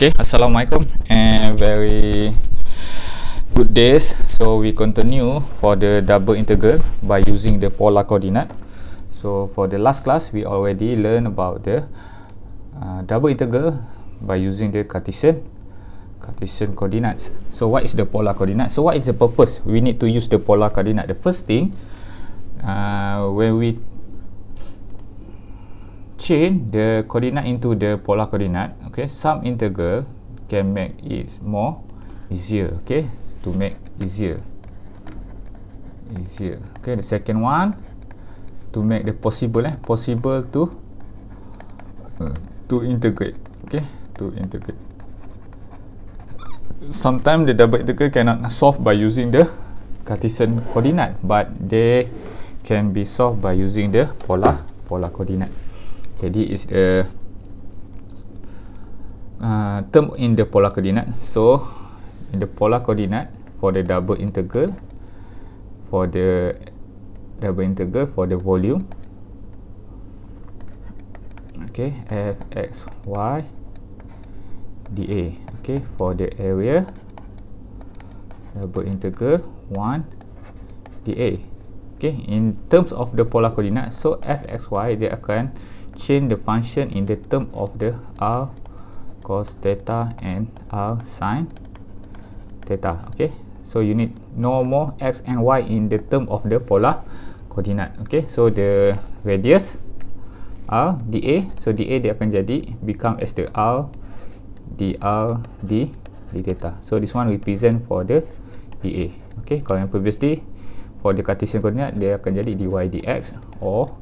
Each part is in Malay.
Okay, Assalamualaikum and very good days. So we continue for the double integral by using the polar coordinate. So for the last class, we already learn about the uh, double integral by using the Cartesian Cartesian coordinates. So what is the polar coordinate? So what is the purpose? We need to use the polar coordinate. The first thing uh, when we change the coordinate into the polar coordinate okay some integral can make it more easier okay to make easier easier okay the second one to make the possible eh possible to uh, to integrate okay to integrate sometimes the double integral cannot solve by using the cartesian coordinate but they can be solved by using the polar polar coordinate jadi is the uh, term in the polar coordinate so in the polar coordinate for the double integral for the double integral for the volume okay f x y d a, okay for the area double integral one d a, okay in terms of the polar coordinate so f x y dia akan change the function in the term of the r cos theta and r sin theta okay so you need no more x and y in the term of the polar coordinate okay so the radius r da so da dia akan jadi become as the r dr d d theta so this one represent for the da okay kalau yang previously for the cartesian coordinate dia akan jadi dy dx or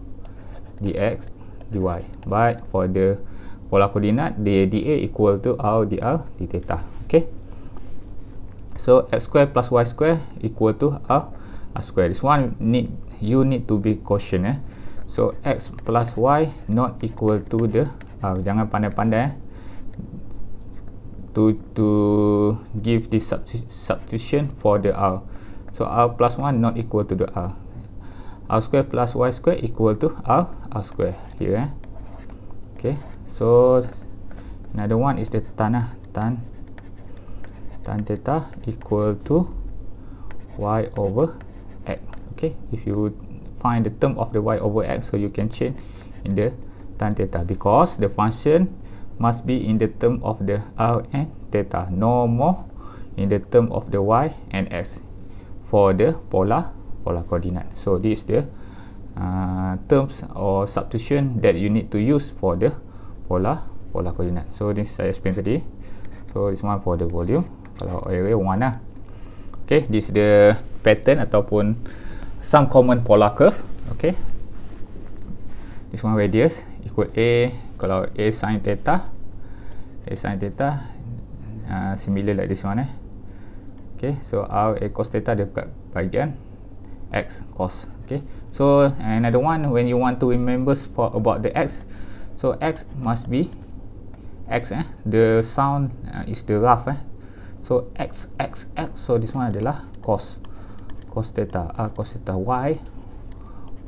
dx dy but for the pola koordinat dia da equal to r dr d theta ok so x square plus y square equal to r, r square this one need you need to be caution eh so x plus y not equal to the r jangan pandai-pandai eh to to give this substitution for the r so r plus 1 not equal to the r r square plus y square equal to r r square here eh. okay so another one is the tan lah. tan tan theta equal to y over x okay if you find the term of the y over x so you can change in the tan theta because the function must be in the term of the r and theta no more in the term of the y and x for the polar polar koordinat. So this the uh, terms or substitution that you need to use for the polar polar coordinate. So this saya explain tadi. So this one for the volume kalau area one lah. Okay, this the pattern ataupun some common polar curve. Okay, this one radius equal a kalau a sin theta, a sin theta uh, similar like this one eh. Okay, so r a cos theta dekat bahagian x cos okay so another one when you want to remember for about the x so x must be x eh the sound uh, is the rough eh so x x x so this one adalah cos cos theta a uh, cos theta y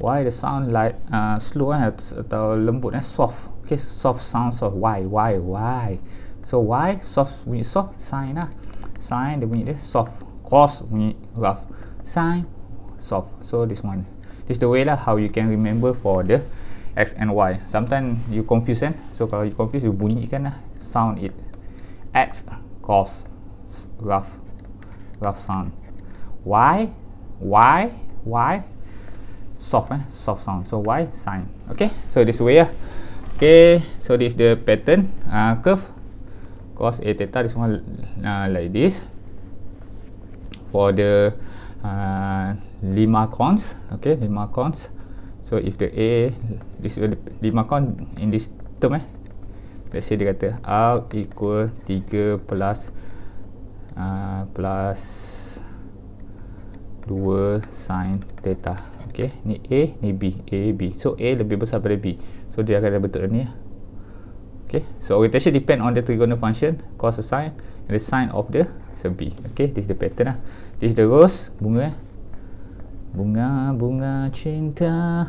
y the sound like uh, slow eh atau lembut eh soft okay soft sound soft y y y so y soft bunyi soft sine ah sine the bunyi dia soft cos bunyi rough sine Soft, so this one this the way lah how you can remember for the x and y sometimes you confuse kan so kalau you confuse you bunyikan lah sound it x cos rough rough sound y y y soft eh soft sound so y sign okay so this way ya okay so this the pattern uh, curve cos a theta this one uh, like this for the uh, lima cons okay lima cons so if the a this will lima cons in this term eh let's say dia kata r equal 3 plus uh, plus 2 sin theta okay ni a ni b a b so a lebih besar daripada b so dia akan ada betul ni eh. okay so orientation depend on the trigonal function cos sine and the sine of the sebi okay this is the pattern lah this is the rose bunga eh bunga-bunga cinta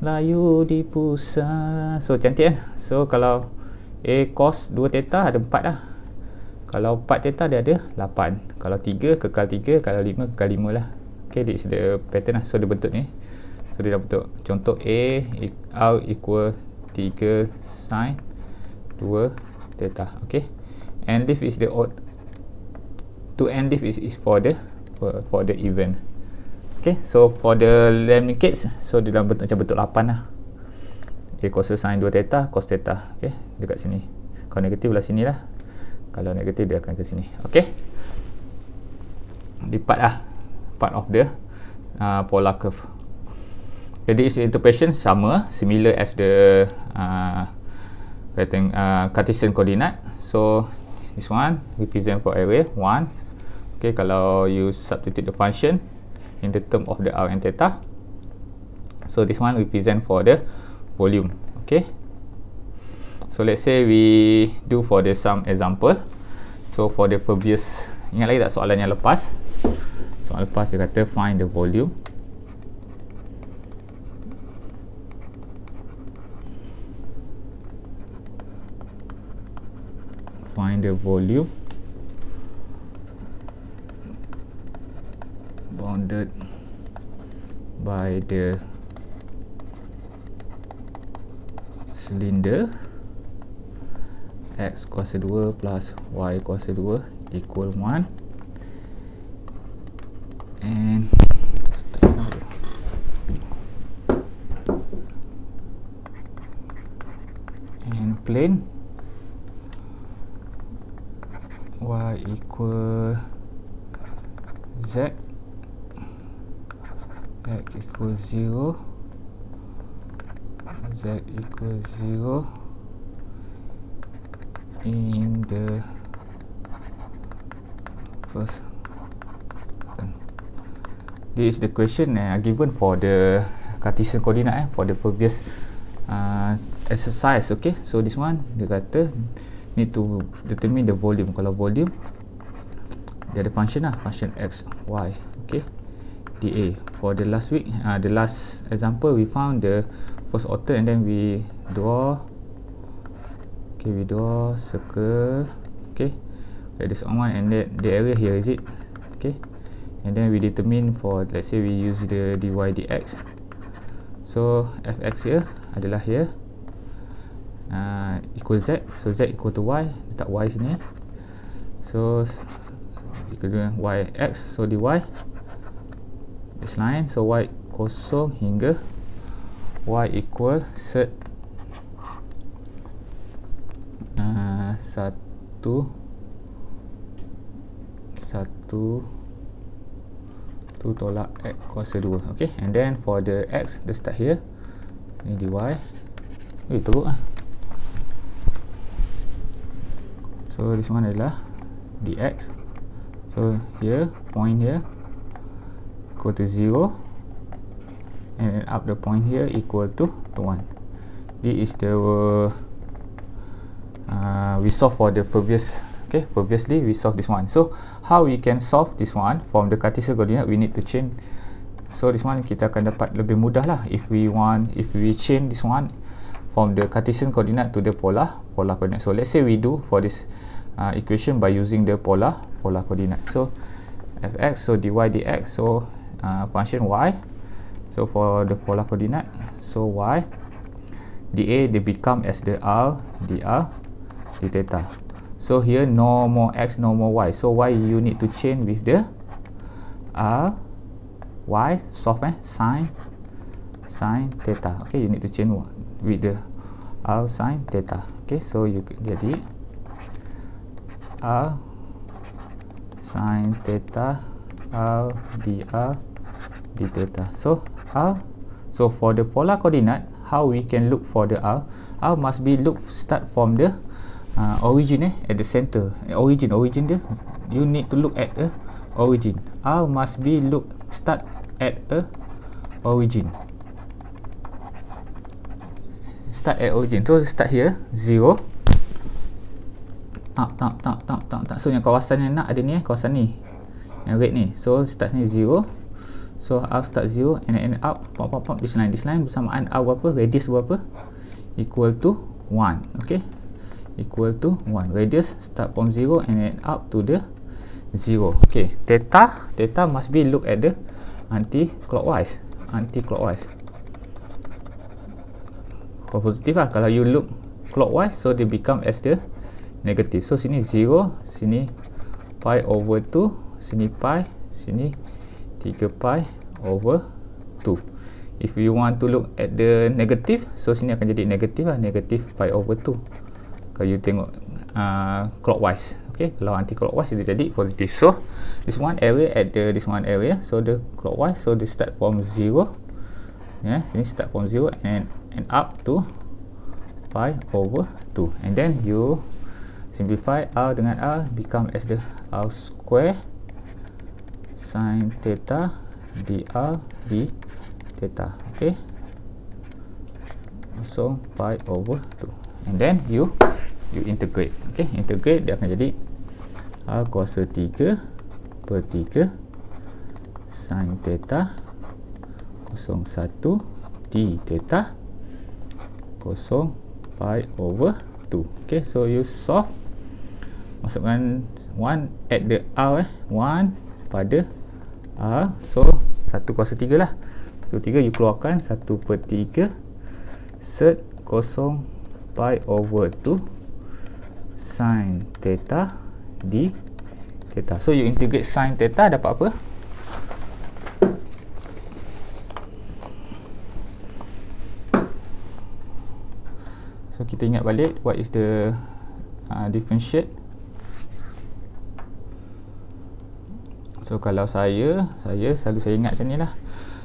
layu di pusat so cantik kan so kalau A cos 2 teta ada 4 lah kalau 4 teta dia ada 8 kalau 3 kekal 3 kalau 5 kekal 5 lah ok this the pattern lah so dia bentuk ni so dia dah bentuk contoh A R equal 3 sin 2 teta. ok and leaf is the odd to end leaf is, is for the for, for the event Okay, so for the lemniscates, so di dalam bentuk macam bentuk 8 lah. A cosine 2 theta, cos theta. Okay, dekat sini. Kalau negatif belah sini lah. Kalau negatif dia akan ke sini. Okay. Di part lah. Part of the uh, polar curve. Jadi, its interpretation sama. Similar as the uh, rating, uh, Cartesian coordinate. So, this one represent for area 1. Okay, kalau you substitute the function, in the term of the r and theta so this one represent for the volume okay so let's say we do for the sum example so for the previous ingat lagi tak soalan yang lepas soalan lepas dia kata find the volume find the volume by the cylinder x kuasa 2 plus y kuasa 2 equal 1 0 z equal zero in the first this is the question uh, given for the Cartesian coordinate uh, for the previous uh, exercise okay so this one dia kata need to determine the volume kalau volume dia ada function lah function x y DA for the last week uh, the last example we found the first author and then we draw okay we draw circle okay like this one and that the area here is it okay and then we determine for let's say we use the dy dx so fx here adalah here uh, equal z so z equal to y letak y sini so equal to y x so dy this line so y kosong hingga y equal set uh, satu satu tu tolak x kuasa 2 ok and then for the x the start here ni dy eh teruk lah so this one adalah dx so here point here equal to 0 and then up the point here equal to, to 1 this is the uh, we solve for the previous okay previously we solve this one so how we can solve this one from the Cartesian coordinate we need to change. so this one kita akan dapat lebih mudah lah if we want if we change this one from the Cartesian coordinate to the polar polar coordinate so let's say we do for this uh, equation by using the polar polar coordinate so fx so dy dx so uh, function y so for the polar coordinate so y dA they become as the r dr d theta so here no more x no more y so y you need to change with the r y soft eh sine sine theta okay you need to change with the r sine theta okay so you jadi r sine theta r dr di delta so R so for the polar coordinate how we can look for the R R must be look start from the uh, origin eh at the center eh, origin origin dia you need to look at the origin R must be look start at a origin start at origin so start here zero. tak tak tak tak tak tak so yang kawasan yang nak ada ni eh kawasan ni yang red ni so start ni zero so r start 0 and end up pop pop pop this line this line bersamaan r berapa radius berapa equal to 1 okay? equal to 1 radius start from 0 and end up to the 0 okay? theta theta must be look at the anti-clockwise anti-clockwise kalau positif lah kalau you look clockwise so they become as the negative so sini 0 sini pi over 2 sini pi sini 3 pi over 2 if we want to look at the negative so sini akan jadi negatif lah negatif pi over 2 kalau you tengok uh, clockwise okay kalau anti clockwise dia jadi positif so this one area at the this one area so the clockwise so this start from 0 yeah, sini start from 0 and and up to pi over 2 and then you simplify r dengan r become as the r square sin theta dr d theta okay so pi over 2 and then you you integrate okay integrate dia akan jadi a kuasa 3 per 3 sin theta 01 d theta 0 pi over 2 okay so you solve masukkan 1 at the r eh pada uh, ah, so 1 kuasa 3 lah 1 kuasa 3 you keluarkan 1 per 3 set kosong pi over 2 sin theta d theta so you integrate sin theta dapat apa so kita ingat balik what is the uh, differentiate So kalau saya, saya selalu saya ingat macam ni lah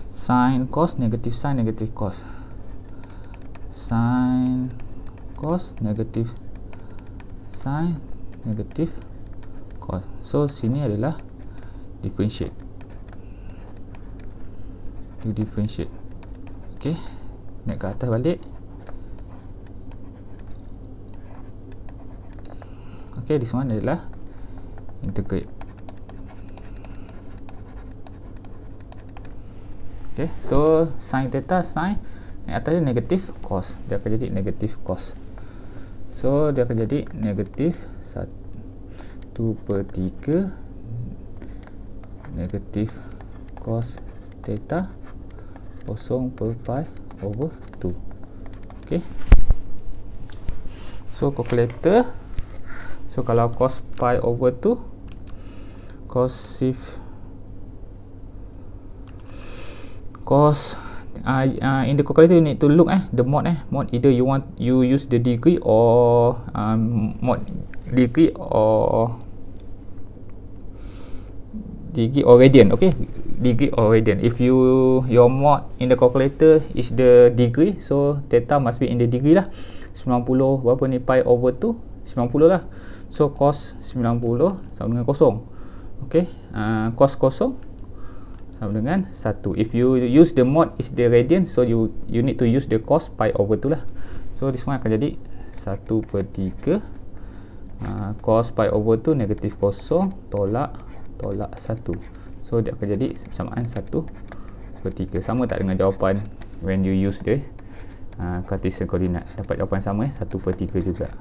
Sin cos, negatif sin, negatif cos Sin cos, negatif sin, negatif cos So sini adalah differentiate You differentiate Okay, naik ke atas balik Okay, this one adalah integrate okay. so sin theta sin ni atas dia negatif cos dia akan jadi negatif cos so dia akan jadi negatif 1 per 3 negatif cos theta 0 per pi over 2 ok so calculator so kalau cos pi over 2 cos shift course uh, uh, in the calculator you need to look eh the mod eh mod either you want you use the degree or um, mod degree or degree or radian okay degree or radian if you your mod in the calculator is the degree so theta must be in the degree lah 90 berapa ni pi over 2 90 lah so cos 90 sama dengan kosong okay uh, cos kosong sama dengan 1 if you use the mod is the radian so you you need to use the cos pi over tu lah so this one akan jadi 1 per 3 uh, ah, cos pi over tu negatif kosong tolak tolak 1 so dia akan jadi samaan 1 per 3 sama tak dengan jawapan when you use the uh, ah, Cartesian koordinat. dapat jawapan sama eh 1 per 3 juga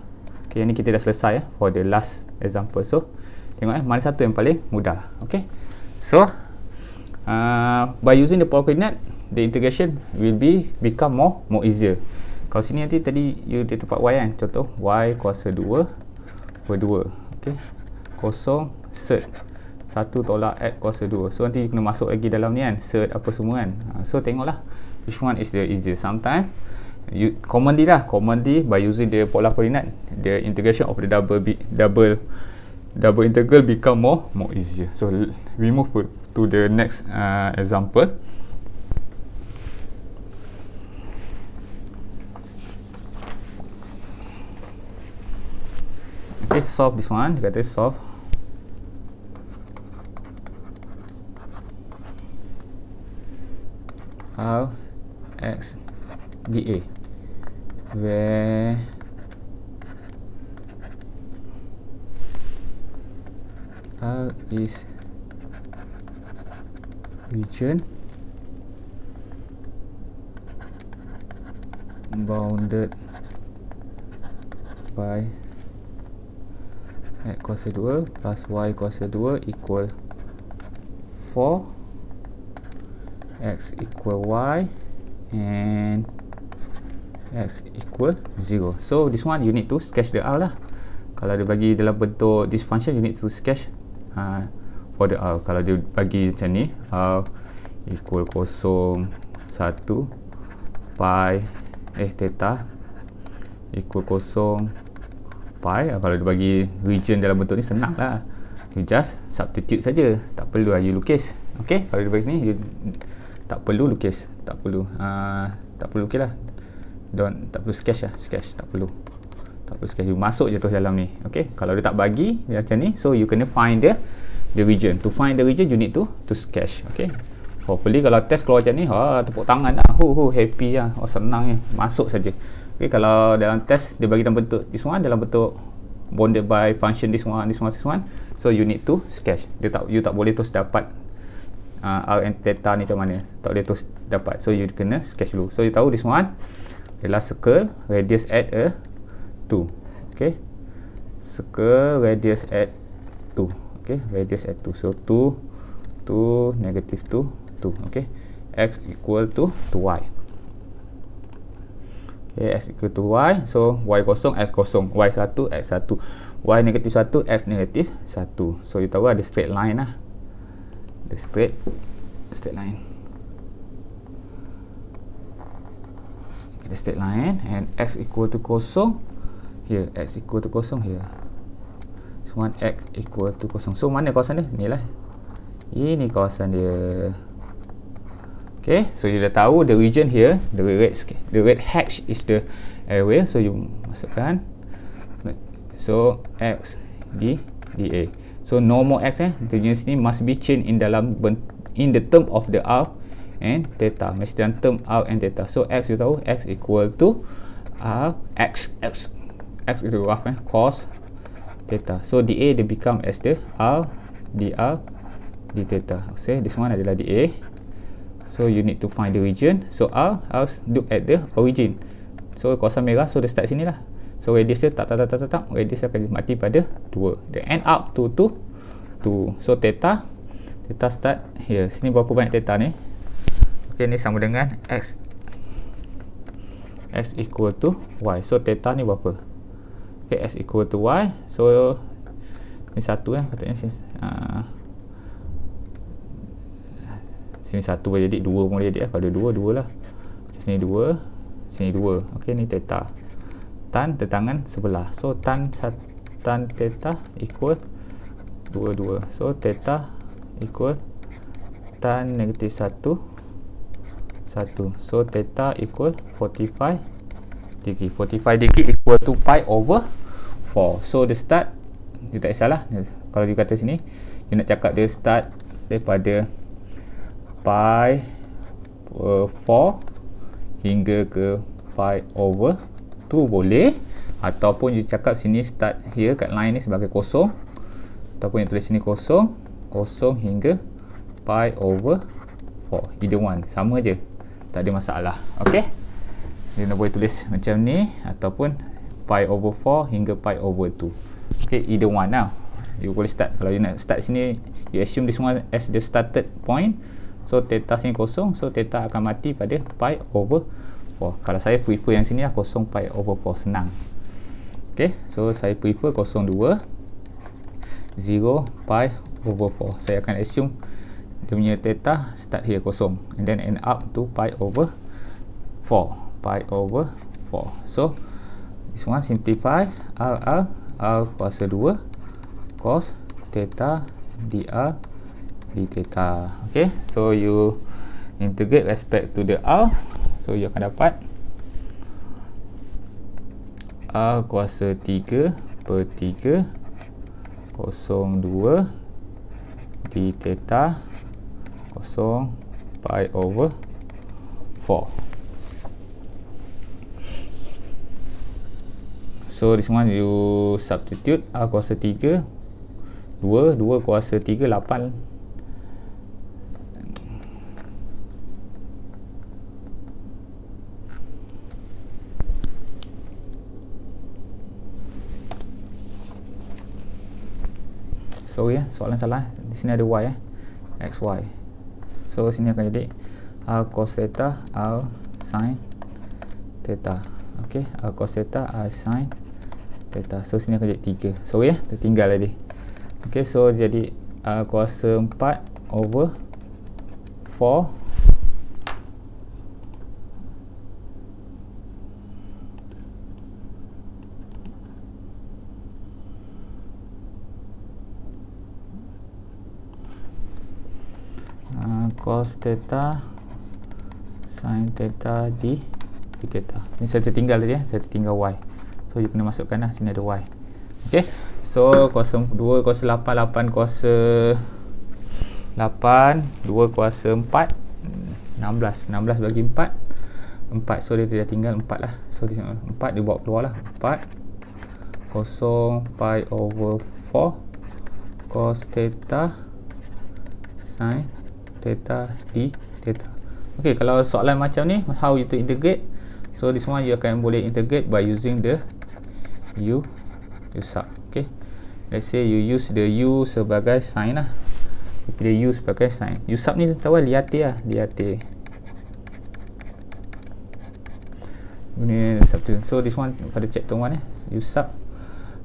ok yang ni kita dah selesai eh for the last example so tengok eh mana satu yang paling mudah ok so Ah, by using the polar coordinate the integration will be become more more easier kalau sini nanti tadi you di tempat y kan contoh y kuasa 2 over 2 ok kosong cert 1 tolak x kuasa 2 so nanti you kena masuk lagi dalam ni kan cert apa semua kan uh, so tengoklah which one is the easier sometimes you commonly lah commonly by using the polar coordinate the integration of the double double double integral become more more easier so remove food to the next uh, example. Okay, solve this one. Kita solve. R X D A where R is region bounded by x kuasa 2 plus y kuasa 2 equal 4 x equal y and x equal 0 so this one you need to sketch the R lah kalau dia bagi dalam bentuk this function you need to sketch uh, for the uh, kalau dia bagi macam ni uh, equal kosong satu pi eh theta equal kosong pi uh, kalau dia bagi region dalam bentuk ni senang lah you just substitute saja tak perlu lah you lukis ok kalau dia bagi ni you tak perlu lukis tak perlu uh, tak perlu lukis lah don't tak perlu sketch lah sketch tak perlu tak perlu sketch you masuk je tu dalam ni ok kalau dia tak bagi dia macam ni so you kena find dia the region to find the region you need to to sketch okay hopefully kalau test keluar macam ni ha tepuk tangan lah hu hu happy lah oh, senang ni ya. masuk saja okay kalau dalam test dia bagi dalam bentuk this one dalam bentuk bonded by function this one this one this one so you need to sketch dia tak you tak boleh terus dapat uh, R and theta ni macam mana tak boleh terus dapat so you kena sketch dulu so you tahu this one ialah circle radius at a 2 okay circle radius at 2 okay, radius at 2 so 2 2 negative 2 2 okay x equal to, to y okay x equal to y so y kosong x kosong y 1 x 1 y negatif 1 x negatif 1 so you tahu lah, ada straight line lah the straight straight line okay, the straight line and x equal to kosong here x equal to kosong here 1 x equal to kosong so mana kawasan dia? ni lah ini kawasan dia ok so you dah tahu the region here the red, the red hatch is the area so you masukkan so x d da so normal x eh the units ni must be changed in dalam in the term of the r and theta mesti dalam term r and theta so x you tahu x equal to r x x x itu rough eh cos theta so dA dia become as the R dR d theta okay this one adalah dA so you need to find the region so R I'll look at the origin so kawasan merah so dia start sini lah so radius dia tak tak tak tak tak, tak. radius akan mati pada 2 the end up to 2 2 so theta theta start here sini berapa banyak theta ni ok ni sama dengan x x equal to y so theta ni berapa okay, equal to y so ni satu kan patutnya sini uh, sini satu boleh jadi dua pun boleh jadi lah. Eh. kalau dua dua lah sini dua sini dua ok ni theta tan tetangan sebelah so tan tan theta equal dua dua so theta equal tan negatif satu satu so theta equal 45 degree 45 degree equal to pi over 4 so the start you tak salah kalau you kata sini you nak cakap dia start daripada pi uh, 4 hingga ke pi over 2 boleh ataupun you cakap sini start here kat line ni sebagai kosong ataupun yang tulis sini kosong kosong hingga pi over 4 either one sama je tak ada masalah okey anda boleh tulis macam ni ataupun pi over 4 hingga pi over 2. Okay, either one lah. You boleh start. Kalau you nak start sini, you assume this one as the started point. So, theta sini kosong. So, theta akan mati pada pi over 4. Kalau saya prefer yang sini lah, kosong pi over 4. Senang. Okay, so saya prefer kosong 2. 0 pi over 4. Saya akan assume dia punya theta start here kosong. And then end up to pi over 4 pi over 4 so this one simplify rr r kuasa 2 cos theta dr d theta ok so you integrate respect to the r so you akan dapat r kuasa 3 per 3 kosong 2 d theta kosong pi over 4 so this one you substitute R kuasa 3 2 2 kuasa 3 8 sorry eh. soalan salah di sini ada y eh xy so sini akan jadi r cos theta r sin theta Okay, r cos theta r sin theta so sini akan jadi 3 sorry ya eh. tertinggal tadi ok so jadi uh, kuasa 4 over 4 uh, cos theta sin theta di theta ni saya tertinggal tadi ya eh. saya tertinggal y so you kena masukkan lah sini ada y okay so kuasa 2 kuasa 8 8 kuasa 8 2 kuasa 4 16 16 bagi 4 4 so dia, tidak tinggal 4 lah so 4 dia bawa keluar lah 4 kosong pi over 4 cos theta sin theta d theta ok kalau soalan macam ni how you to integrate so this one you akan boleh integrate by using the U, you sub okay let's say you use the u sebagai sign lah the u sebagai sign you sub ni tahu liati lah liati ni sub tu so this one pada chapter 1 eh you sub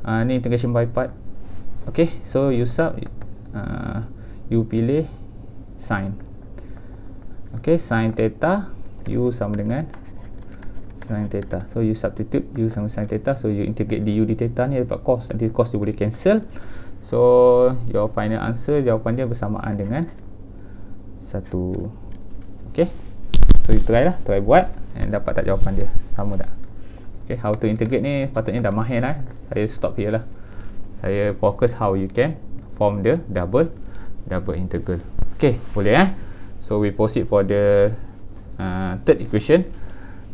uh, ah, ni integration by part okay so you sub uh, ah, you pilih sign okay sign theta u sama dengan sin theta so you substitute u sama sin theta so you integrate du di theta ni dapat cos nanti cos dia boleh cancel so your final answer jawapan dia bersamaan dengan 1 ok so you try lah try buat and dapat tak jawapan dia sama tak ok how to integrate ni patutnya dah mahir lah saya stop here lah saya fokus how you can form the double double integral ok boleh eh so we proceed for the uh, third equation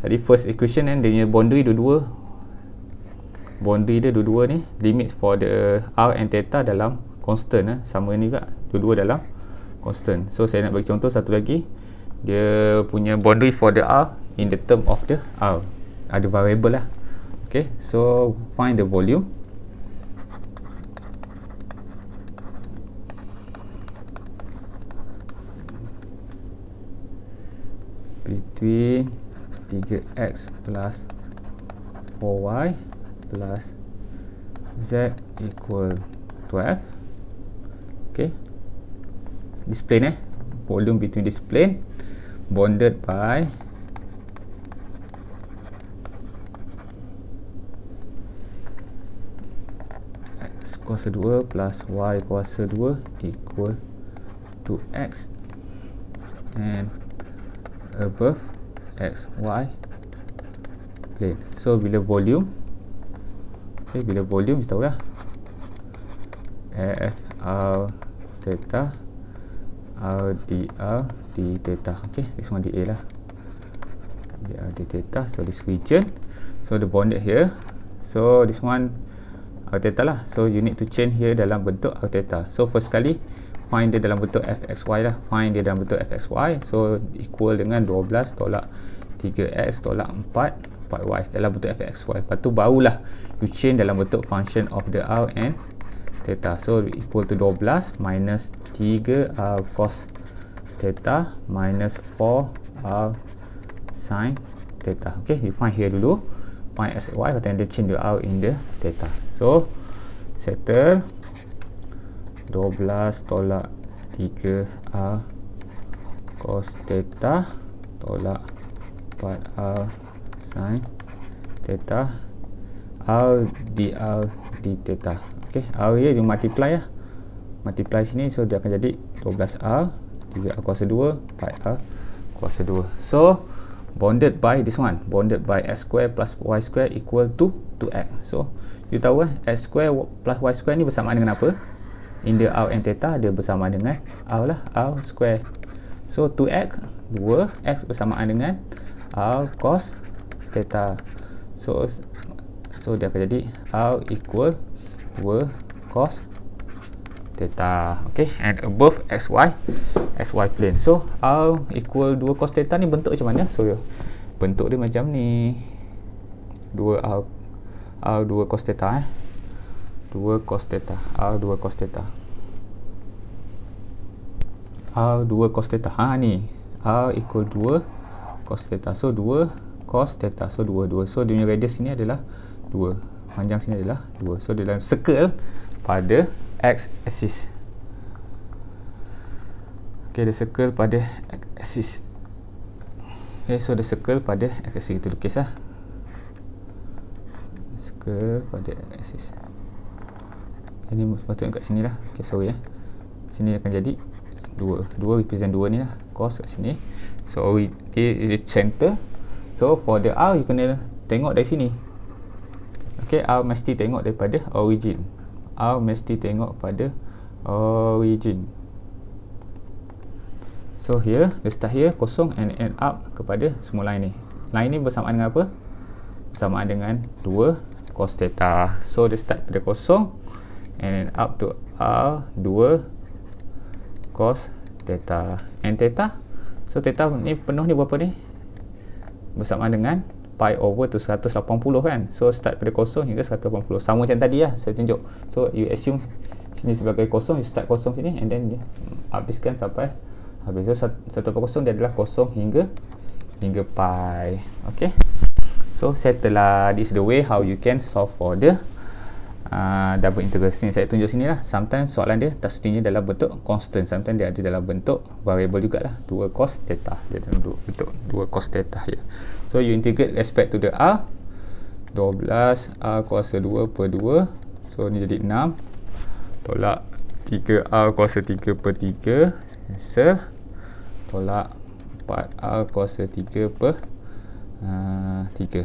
jadi first equation kan dia punya boundary dua-dua boundary dia dua-dua ni limit for the r and theta dalam constant eh. sama ni juga dua-dua dalam constant so saya nak bagi contoh satu lagi dia punya boundary for the r in the term of the r ada variable lah Okay, so find the volume between 3x plus 4y plus z equal 12 okay this plane eh volume between this plane bonded by kuasa 2 plus y kuasa 2 equal to x and above X, Y, plane. So bila volume okay, bila volume kita tahulah f r theta r dr d theta. Okey, this one dA lah. d dr d theta so this region. So the bounded here. So this one r theta lah. So you need to change here dalam bentuk r theta. So first kali find dia dalam bentuk fxy lah find dia dalam bentuk fxy so equal dengan 12 tolak 3x tolak 4 4y dalam bentuk fxy lepas tu barulah you change dalam bentuk function of the r and theta so equal to 12 minus 3 r cos theta minus 4 r sin theta ok you find here dulu find x y then change the r in the theta so settle 12 tolak 3A cos theta tolak 4A sin theta R dr d theta ok, R dia dia multiply lah multiply sini, so dia akan jadi 12R, 3R kuasa 2 4R kuasa 2 so, bonded by this one bonded by X square plus Y square equal to 2X, so you tahu eh, X square plus Y square ni bersamaan dengan apa? in the out and theta dia lah, bersamaan dengan R lah R square so 2x 2x bersamaan dengan R cos theta so so dia akan jadi R equal 2 cos theta ok and above xy xy plane so R equal 2 cos theta ni bentuk macam mana so ya, bentuk dia macam ni 2 R R 2 cos theta eh 2 cos theta R 2 cos theta R 2 cos theta ha ni R equal 2 cos theta so 2 cos theta so 2 2 so dia punya radius sini adalah 2 panjang sini adalah 2 so dalam circle pada x axis ok dia circle pada x axis ok so dia circle pada x axis kita lukis lah circle pada x axis jadi sepatutnya kat sini lah Ok sorry ya Sini akan jadi 2 2 represent 2 ni lah Cos kat sini So okay, it is center So for the R You kena tengok dari sini Okay, R mesti tengok daripada origin R mesti tengok pada origin So here The start here kosong And end up kepada semua line ni Line ni bersamaan dengan apa? Bersamaan dengan 2 cos theta So the start pada kosong and then up to R 2 cos theta and theta so theta ni penuh ni berapa ni bersama dengan pi over tu 180 kan so start pada kosong hingga 180 sama macam tadi lah saya tunjuk so you assume sini sebagai kosong you start kosong sini and then habiskan sampai habis tu 180 dia adalah kosong hingga hingga pi ok so settle lah this the way how you can solve for the uh, ah, double integral sini saya tunjuk sini lah sometimes soalan dia tak setinya dalam bentuk constant sometimes dia ada dalam bentuk variable juga lah. 2 cos theta dia dalam bentuk 2 cos theta ya. so you integrate respect to the R 12 A kuasa 2 per 2 so ni jadi 6 tolak 3 A kuasa 3 per 3 se tolak 4 A kuasa 3 per uh, ah, 3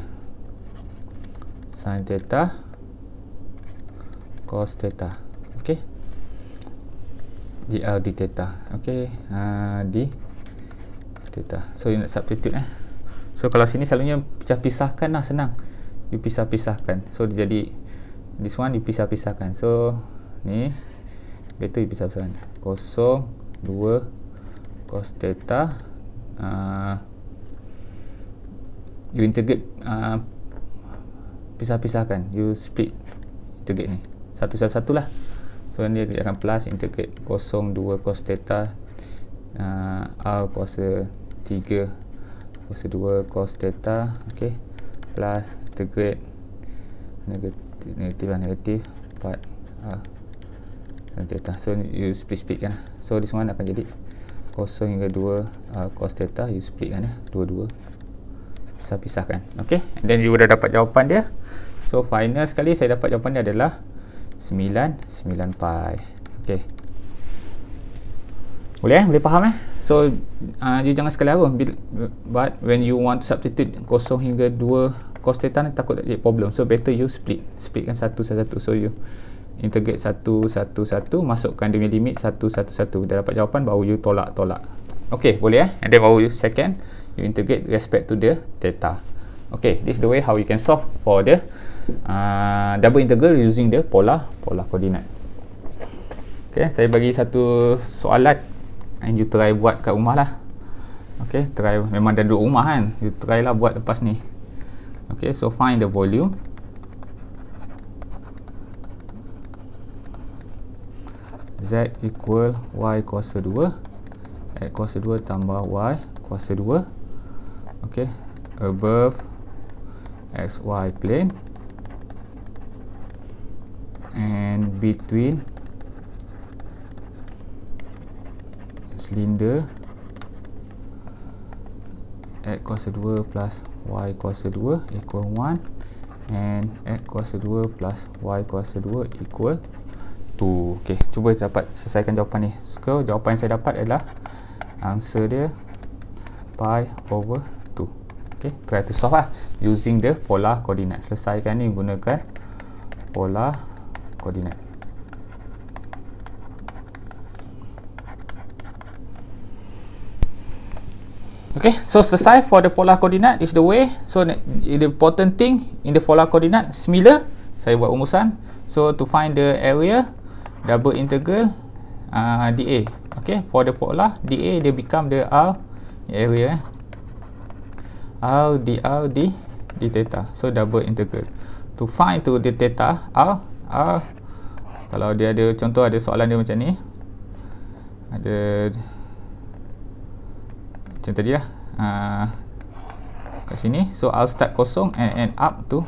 sin theta cos theta okey dl d theta okey uh, ah, d theta so you nak substitute eh so kalau sini selalunya pecah pisahkan lah senang you pisah-pisahkan so jadi this one pisah pisahkan so ni betul pisah pisahkan kosong dua cos theta uh, ah, you integrate uh, pisah-pisahkan you split integrate ni satu satu satu lah so nanti dia akan plus integrate 0 dua cos theta uh, r kuasa 3 kuasa 2 cos theta ok plus integrate negatif negatif lah negatif 4 r sin theta so you split split kan so this one akan jadi 0 hingga dua uh, cos theta you split kan ya dua 2 pisah-pisahkan ok and then you dah dapat jawapan dia so final sekali saya dapat jawapan dia adalah 99 pi okey boleh eh? boleh faham eh so uh, you jangan sekali aku but when you want to substitute kosong hingga 2 cos theta ni takut ada problem so better you split splitkan satu satu so you integrate satu satu satu masukkan dia limit satu satu satu dah dapat jawapan baru you tolak tolak Okay, boleh eh and then baru you second you integrate respect to the theta Okay, this is the way how you can solve for the Ah, double integral using the pola pola koordinat ok saya bagi satu soalan and you try buat kat rumah lah ok try memang dah duduk rumah kan you try lah buat lepas ni ok so find the volume z equal y kuasa 2 x kuasa 2 tambah y kuasa 2 ok above xy plane and between cylinder x kuasa 2 plus y kuasa 2 equal 1 and x kuasa 2 plus y kuasa 2 equal 2 ok, cuba dapat selesaikan jawapan ni so, jawapan yang saya dapat adalah answer dia pi over 2 ok, try to solve lah using the polar koordinat selesaikan ni gunakan polar qua Okay, so selesai for the polar koordinat is the way. So the important thing in the polar koordinat, similar saya buat umusan. So to find the area double integral uh, dA. Okay, for the polar dA dia become the r area. Eh. r dr d d theta. So double integral to find to the theta r A ah, kalau dia ada contoh ada soalan dia macam ni ada macam tadi lah uh, kat sini so I'll start kosong and, end up to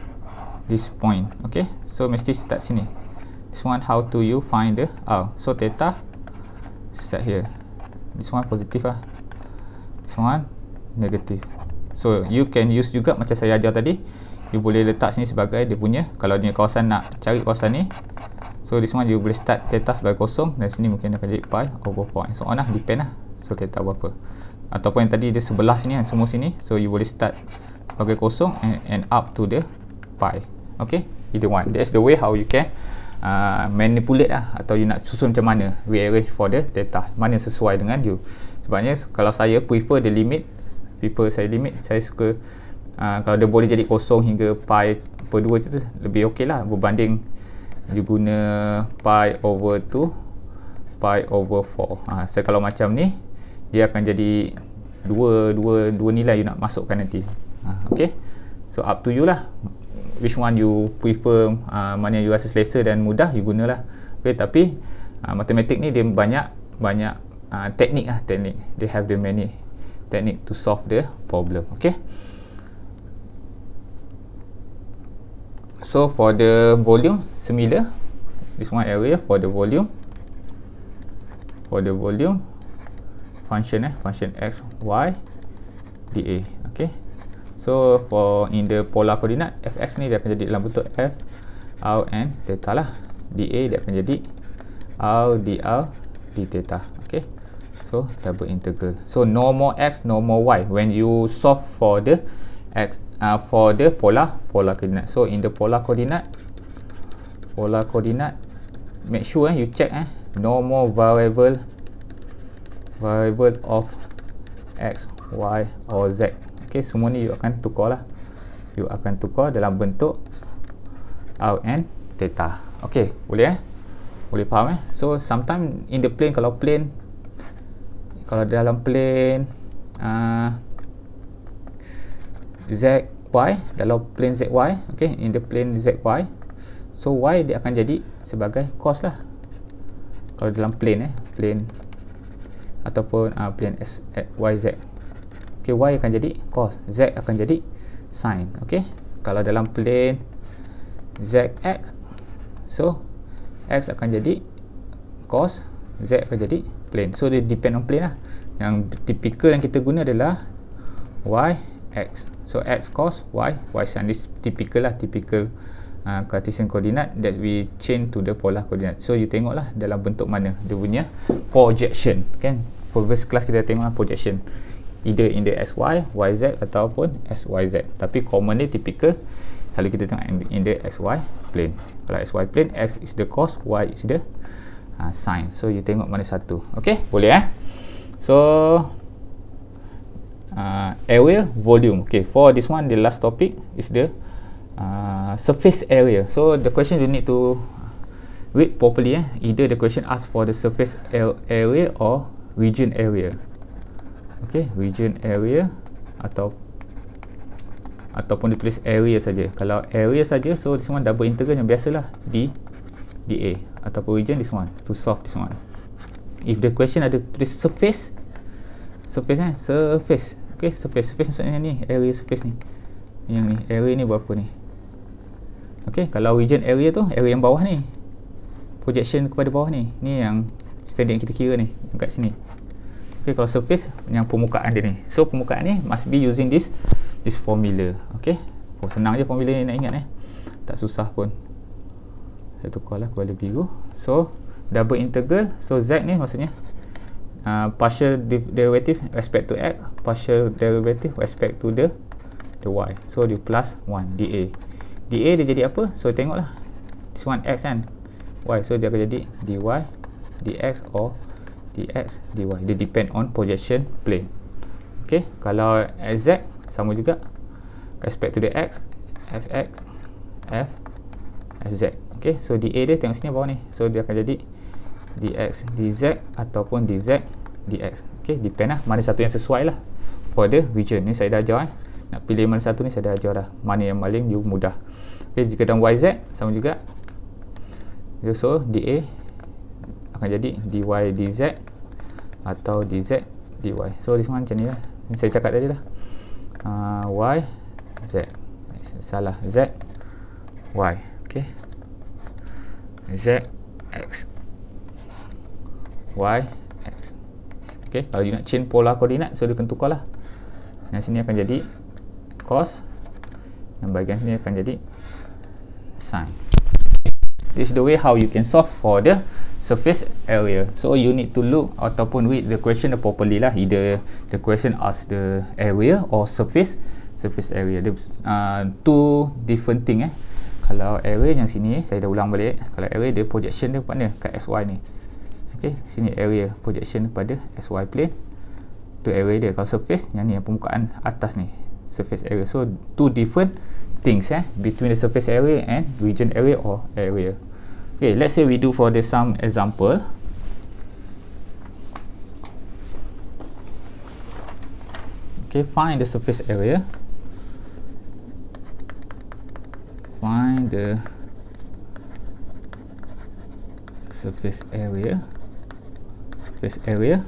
this point ok so mesti start sini this one how to you find the R so theta start here this one positive ah. this one negative so you can use juga macam saya ajar tadi you boleh letak sini sebagai dia punya kalau dia kawasan nak cari kawasan ni so this one you boleh start data sebagai kosong dan sini mungkin akan jadi pi over point so on lah depend lah so data berapa ataupun yang tadi dia sebelah sini kan semua sini so you boleh start sebagai kosong and, and up to the pi ok either one that's the way how you can uh, manipulate lah atau you nak susun macam mana rearrange for the data mana sesuai dengan you sebabnya kalau saya prefer the limit prefer saya limit saya suka Uh, kalau dia boleh jadi kosong hingga pi per 2 macam tu lebih okey lah berbanding you guna pi over 2 pi over 4 uh, ah, so kalau macam ni dia akan jadi dua dua dua nilai you nak masukkan nanti uh, ah, ok so up to you lah which one you prefer uh, mana you rasa selesa dan mudah you gunalah ok tapi uh, matematik ni dia banyak banyak uh, teknik lah teknik they have the many technique to solve the problem okay so for the volume similar this one area for the volume for the volume function eh function x y da okay so for in the polar coordinate fx ni dia akan jadi dalam bentuk f r n theta lah da dia akan jadi r dr d theta okay so double integral so no more x no more y when you solve for the x uh, for the polar polar coordinate so in the polar coordinate polar coordinate make sure eh, you check eh, no more variable variable of x y or z ok semua ni you akan tukar lah you akan tukar dalam bentuk r and theta ok boleh eh boleh faham eh so sometimes in the plane kalau plane kalau dalam plane aa uh, Z, Y, dalam plane ZY ok in the plane Z, Y, so Y dia akan jadi sebagai cos lah kalau dalam plane eh plane ataupun uh, plane S, eh, Z, okay, Y akan jadi cos Z akan jadi sin okay. kalau dalam plane Z, X, so X akan jadi cos Z akan jadi plane so dia depend on plane lah yang tipikal yang kita guna adalah Y x so x cos y y sin this typical lah typical uh, cartesian coordinate that we change to the polar coordinate so you tengok lah dalam bentuk mana dia punya projection kan previous class kita tengok lah projection either in the xy yz ataupun xyz tapi commonly typical selalu kita tengok in the xy plane kalau xy plane x is the cos y is the uh, sin so you tengok mana satu okey boleh eh so uh, area volume okay for this one the last topic is the uh, surface area so the question you need to read properly eh? either the question ask for the surface area or region area okay region area atau ataupun ditulis area saja. Kalau area saja so this one double integral yang biasalah D DA ataupun region this one to solve this one. If the question ada tulis surface surface eh surface okey surface surface maksudnya ni area surface ni yang ni area ni berapa ni okey kalau region area tu area yang bawah ni projection kepada bawah ni ni yang standard yang kita kira ni dekat sini okey kalau surface yang permukaan dia ni so permukaan ni must be using this this formula okey oh, senang je formula ni nak ingat eh tak susah pun saya tukarlah kepada biru so double integral so z ni maksudnya uh, partial derivative respect to x partial derivative respect to the the y so dia plus 1 da da dia jadi apa so tengoklah this one x kan y so dia akan jadi dy dx or dx dy dia depend on projection plane okey kalau z sama juga respect to the x fx f fz okey so da dia tengok sini bawah ni so dia akan jadi dx dz ataupun dz dx ok depend lah mana satu yang sesuai lah for the region ni saya dah ajar eh. nak pilih mana satu ni saya dah ajar dah mana yang paling you mudah ok jika dalam yz sama juga so da akan jadi dy dz atau dz dy so this one macam ni lah yang saya cakap tadi lah uh, y z salah z y ok z x y x ok kalau you nak chain pola koordinat so dia akan tukar lah yang sini akan jadi cos dan bahagian sini akan jadi sin. this is the way how you can solve for the surface area so you need to look ataupun read the question properly lah either the question ask the area or surface surface area the, uh, two different thing eh kalau area yang sini saya dah ulang balik kalau area dia projection dia mana kat xy ni ok, sini area projection pada sy plane tu area dia, kalau surface, yang ni yang permukaan atas ni, surface area so, two different things eh between the surface area and region area or area, ok, let's say we do for the some example ok, find the surface area find the surface area surface area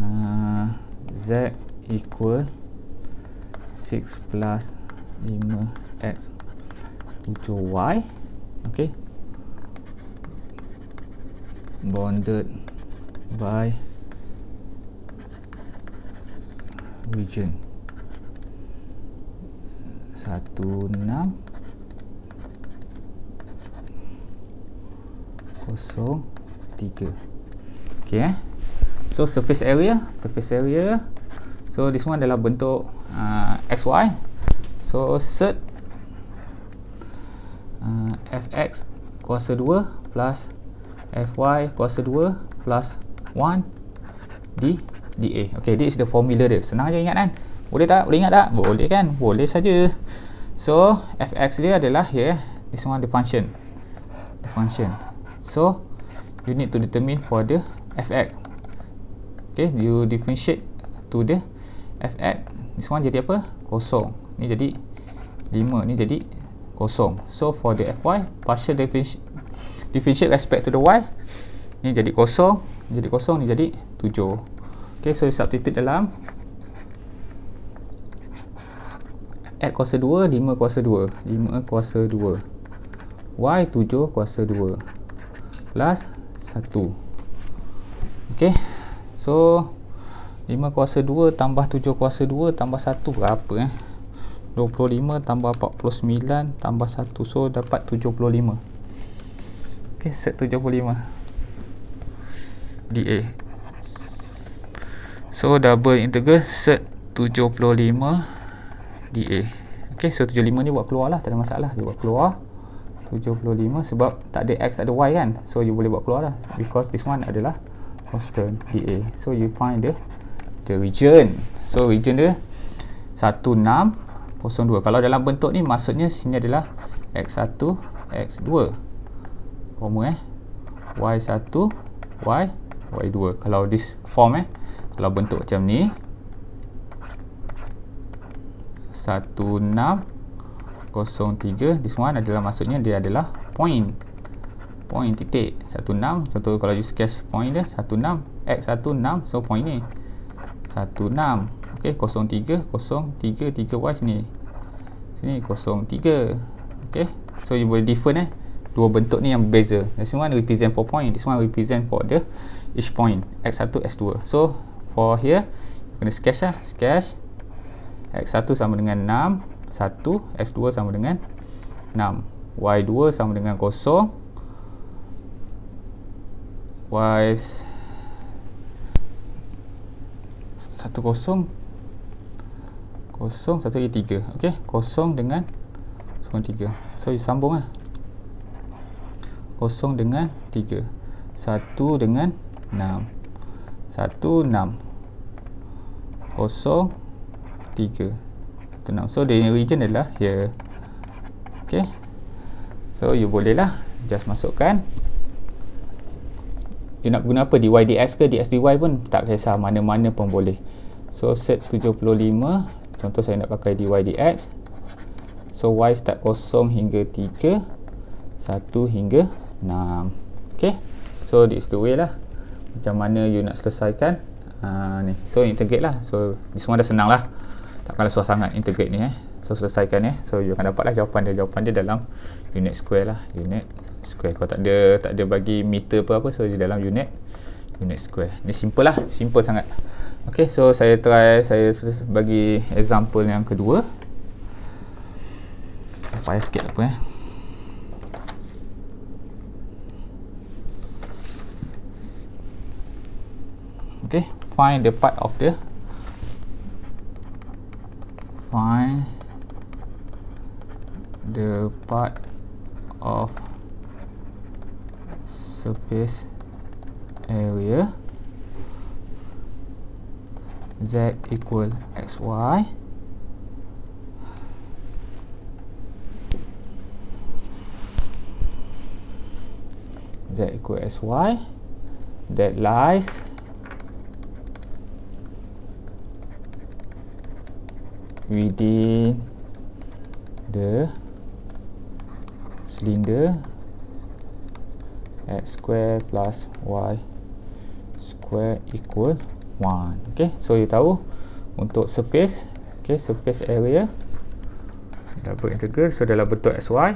uh, Z equal 6 plus 5x 7y ok bounded by region 1 6 7 tiga Okay, eh so surface area surface area so this one adalah bentuk uh, xy so set uh, fx kuasa 2 plus fy kuasa 2 plus 1 d da Okay, this is the formula dia senang aja ingat kan boleh tak boleh ingat tak boleh kan boleh saja so fx dia adalah yeah, this one the function the function so you need to determine for the fx okay you differentiate to the fx this one jadi apa kosong ni jadi 5 ni jadi kosong so for the fy partial differentiate differentiate respect to the y ni jadi kosong ni jadi kosong ni jadi 7 okay so substitute dalam x kuasa 2 5 kuasa 2 5 kuasa 2 y 7 kuasa 2 plus 1 ok so 5 kuasa 2 tambah 7 kuasa 2 tambah 1 berapa eh 25 tambah 49 tambah 1 so dapat 75 ok set 75 DA so double integral set 75 DA ok so 75 ni buat keluar lah tak ada masalah dia buat keluar 75 sebab tak ada X tak ada Y kan so you boleh buat keluar lah because this one adalah constant PA so you find the the region so region dia 1602 kalau dalam bentuk ni maksudnya sini adalah x1 x2 comma eh y1 y y2 kalau this form eh kalau bentuk macam ni 1603 this one adalah maksudnya dia adalah point point titik 16 contoh kalau use sketch point dia 16 x16 so point ni 16 okey 03 033 y sini sini 03 okey so you boleh different eh dua bentuk ni yang berbeza this one represent for point this one represent for the each point x1 x2 so for here you kena sketch lah sketch x1 sama dengan 6 1 x2 sama dengan 6 y2 sama dengan kosong wise 1 kosong kosong 1 i 3 ok kosong dengan 3 so you sambung lah kosong dengan 3 1 dengan 6 1 6 kosong 3 so the region adalah here ok so you boleh lah just masukkan you nak guna apa di DYDX ke di DSDY pun tak kisah mana-mana pun boleh so set 75 contoh saya nak pakai di ydx so Y start kosong hingga 3 1 hingga 6 ok so this the way lah macam mana you nak selesaikan uh, ni. so integrate lah so ni semua dah senang lah takkanlah susah sangat integrate ni eh so selesaikan eh so you akan dapat lah jawapan dia jawapan dia dalam unit square lah unit square kalau tak ada tak ada bagi meter apa apa so di dalam unit unit square ni simple lah simple sangat ok so saya try saya bagi example yang kedua payah sikit apa eh ok find the part of the find the part of surface area z equal xy z equal xy that lies within the cylinder x square plus y square equal 1 ok so you tahu untuk surface ok surface area double integral so dalam bentuk y.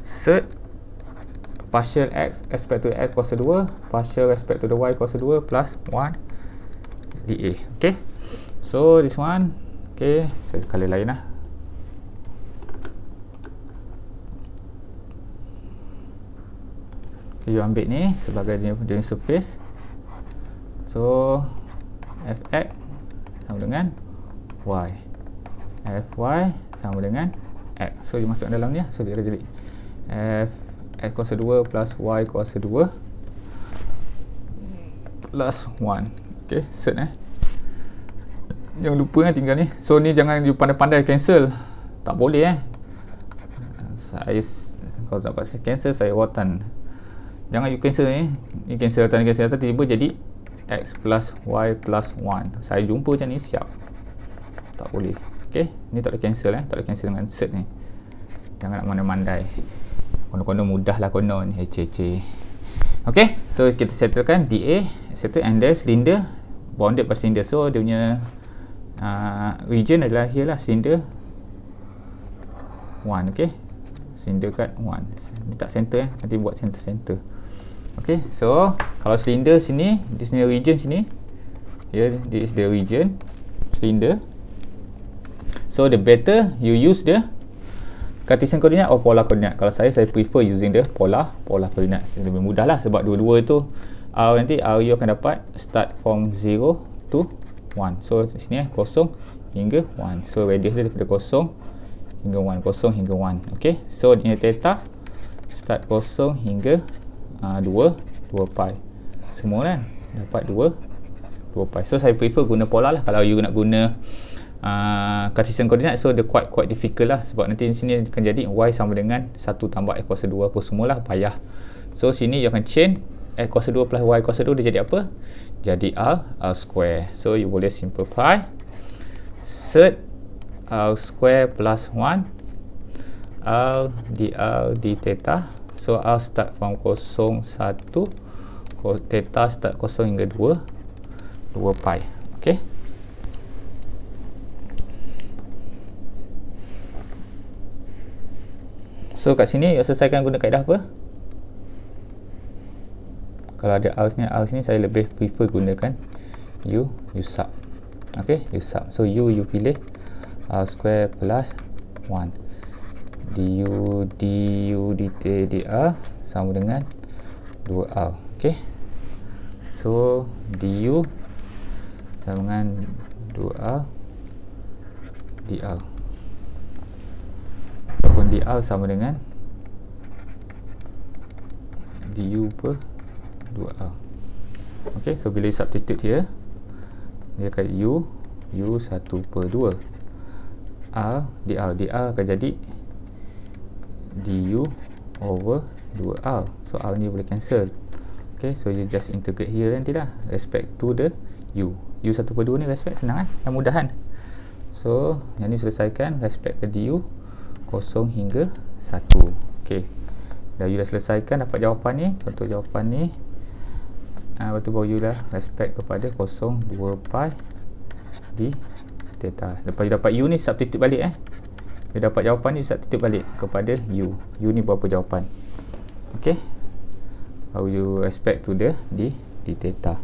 set partial x respect to the x kuasa 2 partial respect to the y kuasa 2 plus 1 da ok so this one ok so, kali lain lah you ambil ni sebagai dia surface so fx sama dengan y fy sama dengan x so you masukkan dalam ni so dia jadi f x kuasa 2 plus y kuasa 2 plus 1 ok set eh jangan lupa eh tinggal ni so ni jangan you pandai-pandai cancel tak boleh eh saya kalau dapat cancel saya watan jangan you cancel ni you cancel atas ni cancel atas tiba jadi x plus y plus 1 saya jumpa macam ni siap tak boleh Okay, ni tak boleh cancel eh tak boleh cancel dengan set ni jangan nak mana mandai konon-konon mudah lah konon hece-hece ok so kita settlekan DA settle and there cylinder bonded by cylinder so dia punya uh, region adalah here lah cylinder 1 ok cylinder cut 1 dia tak center eh nanti buat center-center ok so kalau cylinder sini di sini region sini here ya, this is the region cylinder so the better you use the Cartesian koordinat atau polar koordinat kalau saya saya prefer using the polar polar koordinat lebih mudah lah sebab dua-dua tu uh, nanti uh, you akan dapat start from 0 to 1 so sini eh kosong hingga 1 so radius dia daripada kosong hingga 1 kosong hingga 1 ok so dia theta start kosong hingga 2 uh, 2 pi semua kan dapat 2 2 pi so saya prefer guna pola lah kalau you nak guna uh, Cartesian koordinat, so dia quite quite difficult lah sebab nanti di sini akan jadi y sama dengan 1 tambah x kuasa 2 apa lah payah so sini you akan chain x kuasa 2 plus y kuasa 2 dia jadi apa jadi r, r square so you boleh simplify set r square plus 1 r dr d theta so r start from 0 1 theta start kosong hingga 2 2 pi ok so kat sini awak selesaikan guna kaedah apa kalau ada r sini r sini saya lebih prefer gunakan u u sub okay, u sub so u u pilih r square plus 1 du du dt dr sama dengan 2r ok so du sama dengan 2r dr ataupun dr sama dengan du per 2r ok so bila substitute here dia akan u u 1 per 2 R dr dr akan jadi du over 2R so R ni boleh cancel ok so you just integrate here nanti lah respect to the U U 1 per 2 ni respect senang kan eh? yang mudah kan so yang ni selesaikan respect ke du kosong hingga 1 ok dah you dah selesaikan dapat jawapan ni contoh jawapan ni Uh, ah, betul tu you lah respect kepada kosong 2 pi di theta lepas you dapat u ni substitute balik eh you dapat jawapan ni substitute balik kepada u u ni berapa jawapan ok how you expect to the d d theta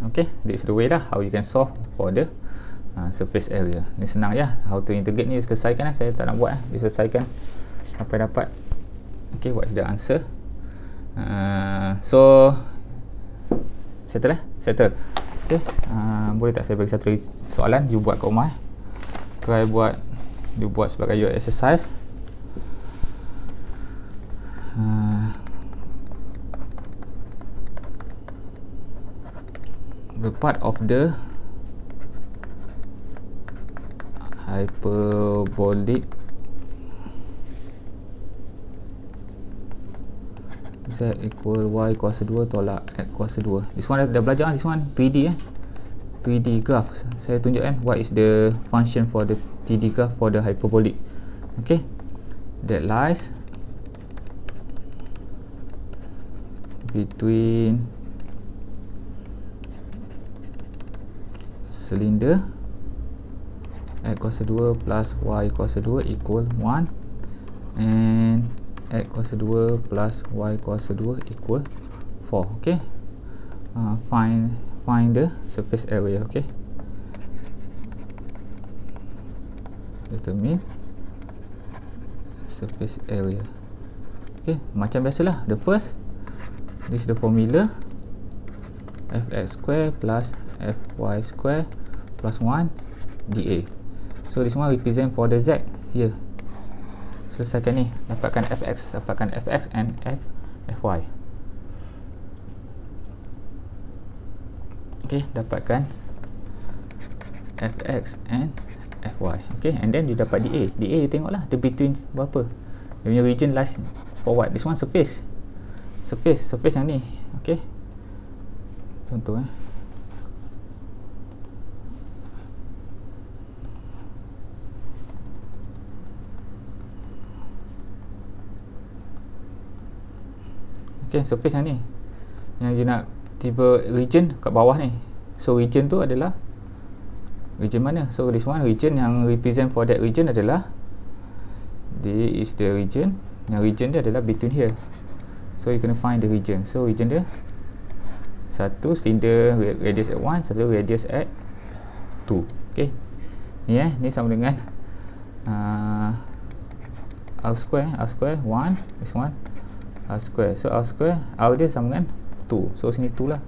ok this the way lah how you can solve for the uh, surface area ni senang ya. how to integrate ni selesaikan lah saya tak nak buat lah diselesaikan sampai dapat ok what is the answer Uh, so settle lah eh? settle okay. uh, boleh tak saya bagi satu soalan you buat kat rumah eh? try buat you buat sebagai your exercise uh, the part of the hyperbolic z equal y kuasa 2 tolak x kuasa 2 this one dah, belajar kan this one 3D eh 3D graph saya tunjuk kan what is the function for the 3D graph for the hyperbolic Okay, that lies between cylinder x kuasa 2 plus y kuasa 2 equal 1 and x kuasa 2 plus y kuasa 2 equal 4 okay uh, find find the surface area okay determine surface area okay macam biasalah the first this the formula fx square plus fy square plus 1 da so this one represent for the z here selesaikan ni dapatkan fx dapatkan fx and f fy okey dapatkan fx and fy okey and then dia dapat da da you tengoklah the between berapa dia punya region last forward this one surface surface surface yang ni okey contoh eh okay, surface ni yang you nak tiba region kat bawah ni so region tu adalah region mana so this one region yang represent for that region adalah this is the region yang region dia adalah between here so you can find the region so region dia satu cylinder radius at one satu radius at two ok ni eh ni sama dengan uh, r square r square one this one R square so R square R dia sama dengan 2 so sini 2 lah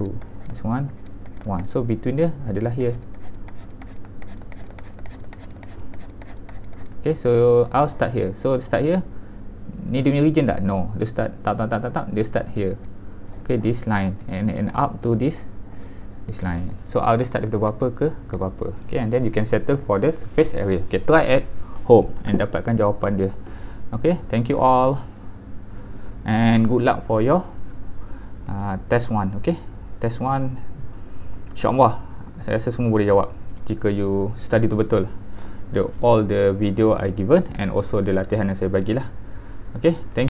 2 this one 1 so between dia adalah here okay, so I'll start here so start here ni dia punya region tak? no dia start tap tap tap tap tap dia start here okay, this line and and up to this this line so I'll just start daripada berapa ke ke berapa okay, and then you can settle for the surface area Okay, try at home and dapatkan jawapan dia okay, thank you all and good luck for your uh, test one okay test one insyaallah saya rasa semua boleh jawab jika you study tu betul the all the video i given and also the latihan yang saya bagilah okay thank